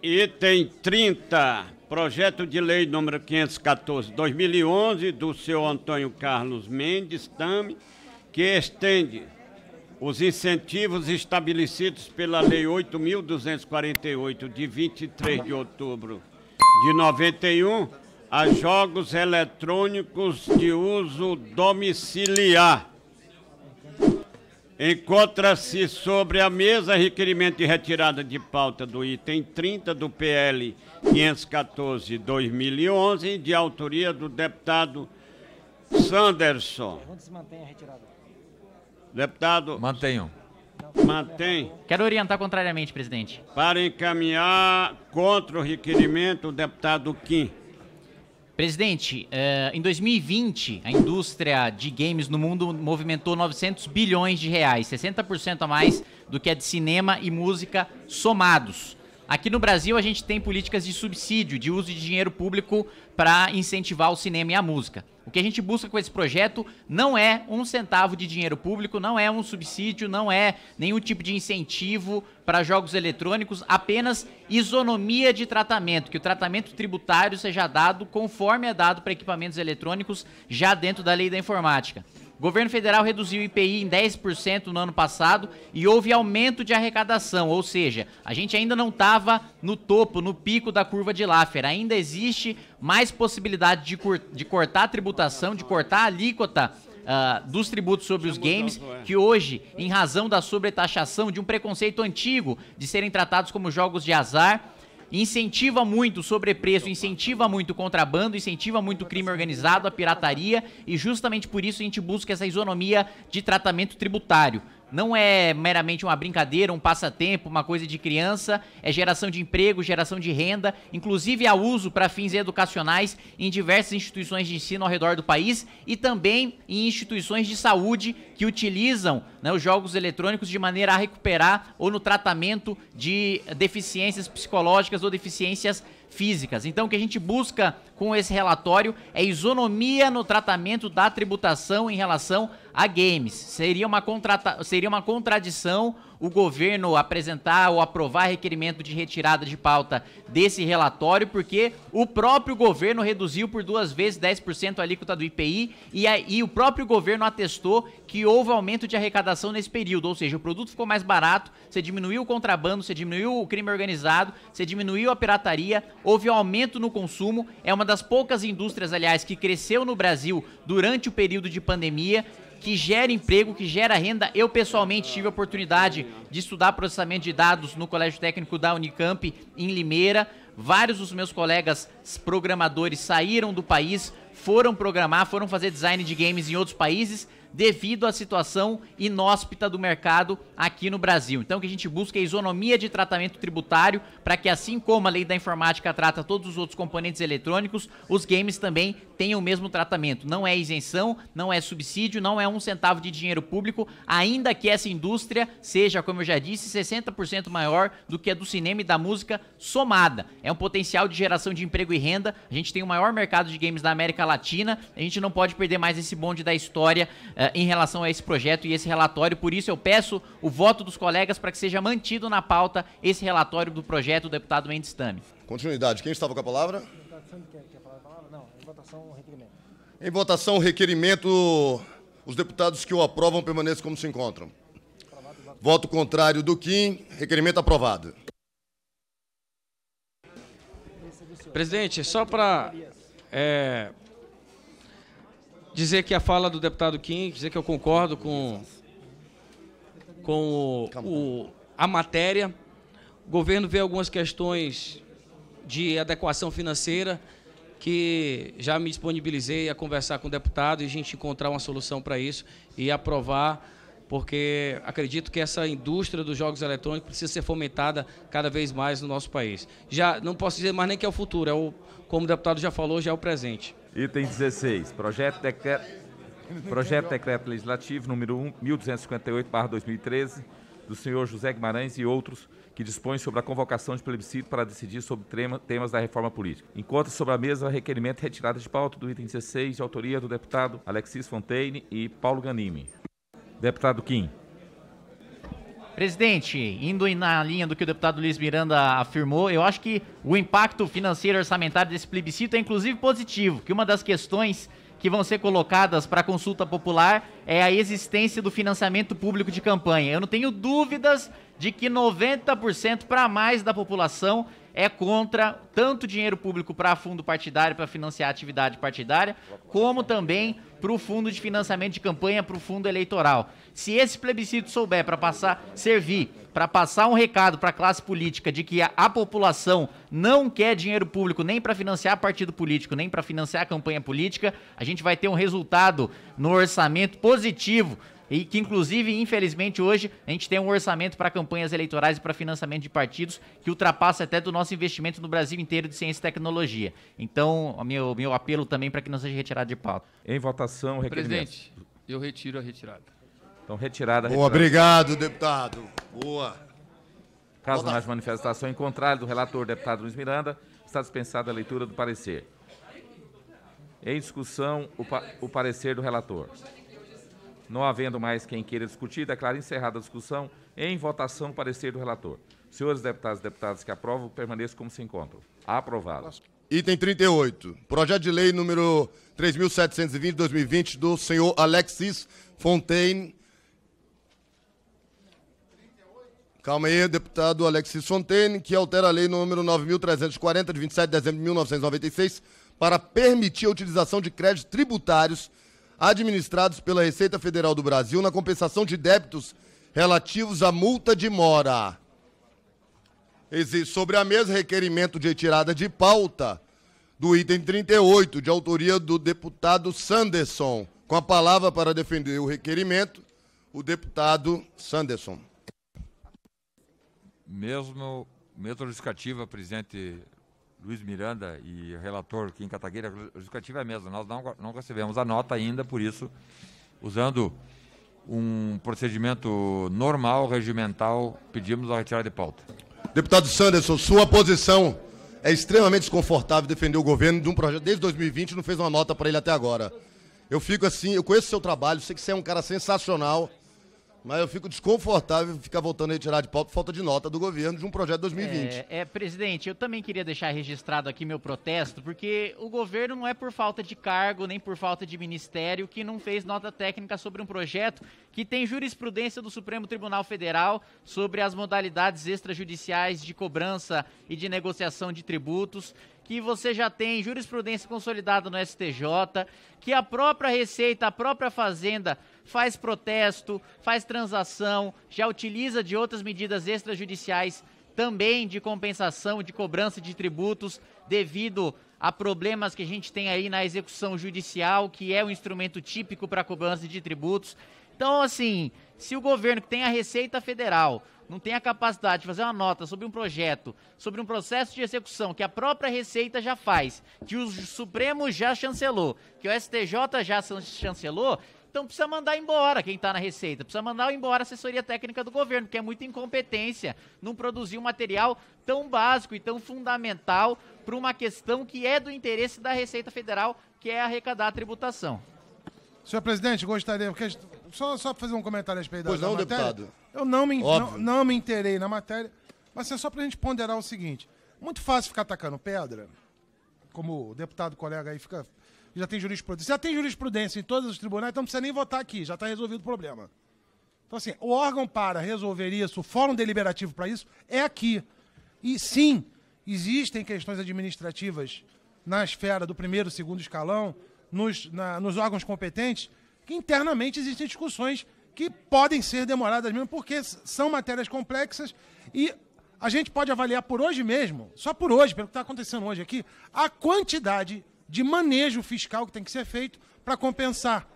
Item 30, projeto de lei número 514/2011 do senhor Antônio Carlos Mendes Tame, que estende os incentivos estabelecidos pela lei 8248 de 23 de outubro de 91 a jogos eletrônicos de uso domiciliar Encontra-se sobre a mesa requerimento de retirada de pauta do item 30 do PL 514-2011, de autoria do deputado Sanderson. Onde se mantém a retirada? Deputado. Mantenham. Mantém. Quero orientar contrariamente, presidente. Para encaminhar contra o requerimento, o deputado Kim. Presidente, eh, em 2020, a indústria de games no mundo movimentou 900 bilhões de reais, 60% a mais do que a de cinema e música somados. Aqui no Brasil a gente tem políticas de subsídio, de uso de dinheiro público para incentivar o cinema e a música. O que a gente busca com esse projeto não é um centavo de dinheiro público, não é um subsídio, não é nenhum tipo de incentivo para jogos eletrônicos, apenas isonomia de tratamento, que o tratamento tributário seja dado conforme é dado para equipamentos eletrônicos já dentro da lei da informática. Governo federal reduziu o IPI em 10% no ano passado e houve aumento de arrecadação, ou seja, a gente ainda não estava no topo, no pico da curva de Laffer. Ainda existe mais possibilidade de, de cortar a tributação, de cortar a alíquota Uh, dos tributos sobre os games, é. que hoje, em razão da sobretaxação de um preconceito antigo de serem tratados como jogos de azar, incentiva muito o sobrepreço, incentiva muito o contrabando, incentiva muito o crime organizado, a pirataria, e justamente por isso a gente busca essa isonomia de tratamento tributário. Não é meramente uma brincadeira, um passatempo, uma coisa de criança, é geração de emprego, geração de renda, inclusive a uso para fins educacionais em diversas instituições de ensino ao redor do país e também em instituições de saúde que utilizam né, os jogos eletrônicos de maneira a recuperar ou no tratamento de deficiências psicológicas ou deficiências físicas. Então, o que a gente busca com esse relatório é isonomia no tratamento da tributação em relação a games. Seria uma, contrata... Seria uma contradição o governo apresentar ou aprovar requerimento de retirada de pauta desse relatório, porque o próprio governo reduziu por duas vezes 10% a alíquota do IPI e, aí, o próprio governo atestou que houve aumento de arrecadação nesse período, ou seja, o produto ficou mais barato, você diminuiu o contrabando, você diminuiu o crime organizado, você diminuiu a pirataria, houve um aumento no consumo, é uma das poucas indústrias, aliás, que cresceu no Brasil durante o período de pandemia, que gera emprego, que gera renda. Eu pessoalmente tive a oportunidade de estudar processamento de dados no Colégio Técnico da Unicamp em Limeira. Vários dos meus colegas programadores saíram do país, foram programar, foram fazer design de games em outros países devido à situação inóspita do mercado aqui no Brasil. Então, o que a gente busca é isonomia de tratamento tributário para que, assim como a lei da informática trata todos os outros componentes eletrônicos, os games também tenham o mesmo tratamento. Não é isenção, não é subsídio, não é um centavo de dinheiro público, ainda que essa indústria seja, como eu já disse, 60% maior do que a do cinema e da música somada. É um potencial de geração de emprego e renda. A gente tem o maior mercado de games da América Latina. A gente não pode perder mais esse bonde da história eh, em relação a esse projeto e esse relatório. Por isso, eu peço o voto dos colegas para que seja mantido na pauta esse relatório do projeto do deputado Mendes Tame. Continuidade. Quem estava com a palavra? Não, em votação o requerimento. Em votação requerimento, os deputados que o aprovam permaneçam como se encontram. Voto contrário do Kim, requerimento aprovado. Presidente, só para é, eh, dizer que a fala do deputado Kim, dizer que eu concordo com, com o, o, a matéria. O governo vê algumas questões de adequação financeira que já me disponibilizei a conversar com o deputado e a gente encontrar uma solução para isso e aprovar, porque acredito que essa indústria dos jogos eletrônicos precisa ser fomentada cada vez mais no nosso país. Já não posso dizer mais nem que é o futuro, é o, como o deputado já falou, já é o presente. Item 16. Projeto decreto, projeto decreto legislativo número 1258/2013 do senhor José Guimarães e outros que dispõe sobre a convocação de plebiscito para decidir sobre temas da reforma política. Encontra sobre a mesa requerimento retirado de pauta do item 16 de autoria do deputado Alexis Fontaine e Paulo Ganimi. Deputado Kim. Presidente, indo na linha do que o deputado Luiz Miranda afirmou, eu acho que o impacto financeiro orçamentário desse plebiscito é inclusive positivo, que uma das questões que vão ser colocadas para consulta popular é a existência do financiamento público de campanha. Eu não tenho dúvidas de que 90% para mais da população é contra tanto dinheiro público para fundo partidário, para financiar atividade partidária, como também para o fundo de financiamento de campanha, para o fundo eleitoral. Se esse plebiscito souber para passar, servir para passar um recado para a classe política de que a, a população não quer dinheiro público nem para financiar partido político, nem para financiar campanha política, a gente vai ter um resultado no orçamento positivo e que inclusive, infelizmente, hoje a gente tem um orçamento para campanhas eleitorais e para financiamento de partidos que ultrapassa até do nosso investimento no Brasil inteiro de ciência e tecnologia. Então, meu, meu apelo também para que não seja retirado de pauta. Em votação, requerimento. Presidente, eu retiro a retirada. Então, retirada, retirada. Boa, obrigado, deputado. Boa. Caso não haja manifestação em contrário do relator, deputado Luiz Miranda, está dispensada a leitura do parecer. Em discussão, o, pa o parecer do relator. Não havendo mais quem queira discutir, declaro encerrada a discussão em votação parecer do relator. Senhores deputados e deputadas que aprovam, permaneçam como se encontram. Aprovado. Item 38. Projeto de lei número 3720/2020 do senhor Alexis Fontaine. Calma aí, deputado Alexis Fontaine, que altera a lei número 9340 de 27 de dezembro de 1996 para permitir a utilização de créditos tributários administrados pela Receita Federal do Brasil na compensação de débitos relativos à multa de mora. Existe sobre a mesa requerimento de retirada de pauta do item 38, de autoria do deputado Sanderson. Com a palavra para defender o requerimento, o deputado Sanderson. Mesmo, mesma justificativa, presidente Luiz Miranda e o relator Kim Catagueira, a justificativa é a mesma. Nós não, não recebemos a nota ainda, por isso, usando um procedimento normal, regimental, pedimos a retirada de pauta. Deputado Sanderson, sua posição é extremamente desconfortável defender o governo de um projeto desde 2020 não fez uma nota para ele até agora. Eu fico assim, eu conheço o seu trabalho, sei que você é um cara sensacional, mas eu fico desconfortável ficar voltando a retirar de pau por falta de nota do governo de um projeto 2020. É, é, presidente, eu também queria deixar registrado aqui meu protesto, porque o governo não é por falta de cargo nem por falta de ministério que não fez nota técnica sobre um projeto que tem jurisprudência do Supremo Tribunal Federal sobre as modalidades extrajudiciais de cobrança e de negociação de tributos que você já tem jurisprudência consolidada no STJ, que a própria Receita, a própria Fazenda faz protesto, faz transação, já utiliza de outras medidas extrajudiciais também de compensação, de cobrança de tributos devido a problemas que a gente tem aí na execução judicial, que é um instrumento típico para cobrança de tributos. Então, assim, se o governo que tem a Receita Federal não tem a capacidade de fazer uma nota sobre um projeto, sobre um processo de execução que a própria Receita já faz, que o Supremo já chancelou, que o STJ já chancelou, então precisa mandar embora quem está na Receita, precisa mandar embora a assessoria técnica do governo, porque é muita incompetência não produzir um material tão básico e tão fundamental para uma questão que é do interesse da Receita Federal, que é arrecadar a tributação. Senhor presidente, gostaria só, só fazer um comentário a respeito pois da, não, da matéria. Deputado. Eu não me, não, não, me interei na matéria, mas é só para a gente ponderar o seguinte: muito fácil ficar atacando pedra, como o deputado colega aí fica. Já tem jurisprudência. Já tem jurisprudência em todos os tribunais, então não precisa nem votar aqui, já está resolvido o problema. Então, assim, o órgão para resolver isso, o fórum deliberativo para isso, é aqui. E sim, existem questões administrativas na esfera do primeiro, segundo escalão, nos, na, nos órgãos competentes, que internamente existem discussões que podem ser demoradas mesmo, porque são matérias complexas e a gente pode avaliar por hoje mesmo, só por hoje, pelo que está acontecendo hoje aqui, a quantidade de manejo fiscal que tem que ser feito para compensar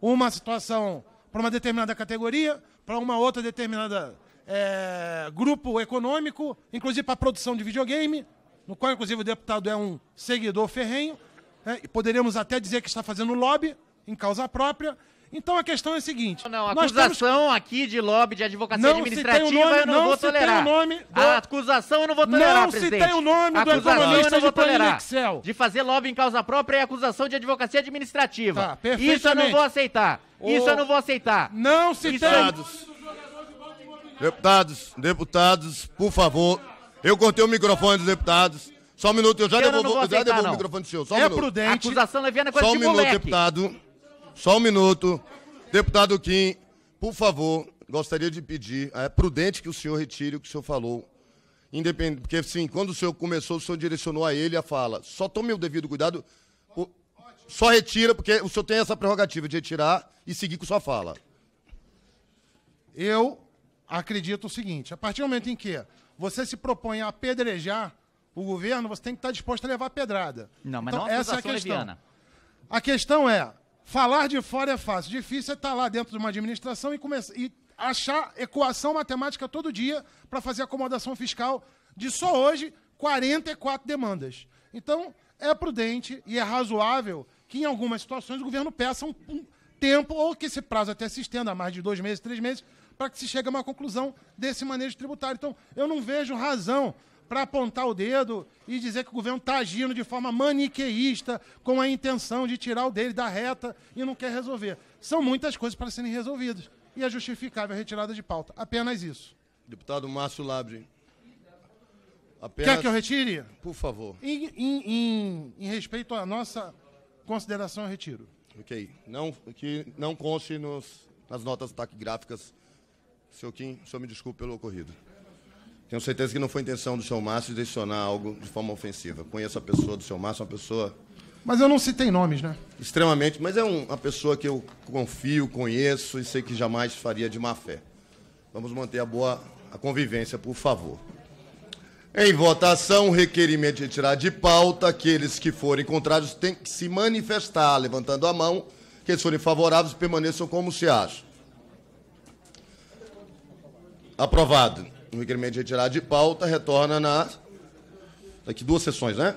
uma situação para uma determinada categoria, para uma outra determinada é, grupo econômico, inclusive para a produção de videogame, no qual, inclusive, o deputado é um seguidor ferrenho, né, e poderíamos até dizer que está fazendo lobby, em causa própria. Então a questão é a seguinte. Não, não acusação temos... aqui de lobby de advocacia não administrativa nome, eu não, não vou tolerar. Do... A acusação eu não vou tolerar, não presidente. Não se tem o nome do economista de tolerar. Excel. De fazer lobby em causa própria é acusação de advocacia administrativa. Tá, Isso eu não vou aceitar. O... Isso eu não vou aceitar. Não se deputados, tem... Deputados, deputados, por favor. Eu contei o microfone dos deputados. Só um minuto, eu já eu devolvo, aceitar, já devolvo o microfone do senhor. Só um é minuto. prudente. A acusação leviana é coisa Só um de minuto, moleque. deputado. Só um minuto. Deputado Kim, por favor, gostaria de pedir, é prudente que o senhor retire o que o senhor falou. Independente, porque sim, quando o senhor começou, o senhor direcionou a ele a fala. Só tome o devido cuidado. O, só retira, porque o senhor tem essa prerrogativa de retirar e seguir com sua fala. Eu acredito o seguinte: a partir do momento em que você se propõe a apedrejar o governo, você tem que estar disposto a levar pedrada. Não, mas então, não é essa é a questão. Leviana. A questão é, Falar de fora é fácil. Difícil é estar tá lá dentro de uma administração e, começar, e achar equação matemática todo dia para fazer acomodação fiscal de só hoje 44 demandas. Então, é prudente e é razoável que, em algumas situações, o governo peça um, um tempo ou que esse prazo até se estenda a mais de dois meses, três meses, para que se chegue a uma conclusão desse manejo tributário. Então, eu não vejo razão para apontar o dedo e dizer que o governo está agindo de forma maniqueísta, com a intenção de tirar o dele da reta e não quer resolver. São muitas coisas para serem resolvidas. E é justificável a retirada de pauta. Apenas isso. Deputado Márcio Labre. Apenas... Quer que eu retire? Por favor. Em, em, em, em respeito à nossa consideração, eu retiro. Ok. Não, que não conste nos, nas notas taquigráficas. Seu Kim, o senhor me desculpe pelo ocorrido. Tenho certeza que não foi intenção do senhor Márcio direcionar algo de forma ofensiva. Conheço a pessoa do senhor Márcio, uma pessoa. Mas eu não citei nomes, né? Extremamente, mas é um, uma pessoa que eu confio, conheço e sei que jamais faria de má fé. Vamos manter a boa a convivência, por favor. Em votação, requerimento de tirar de pauta. Aqueles que forem contrários têm que se manifestar, levantando a mão. Aqueles que forem favoráveis permaneçam como se acham. Aprovado o requerimento de retirada de pauta retorna na. Daqui tá duas sessões, né?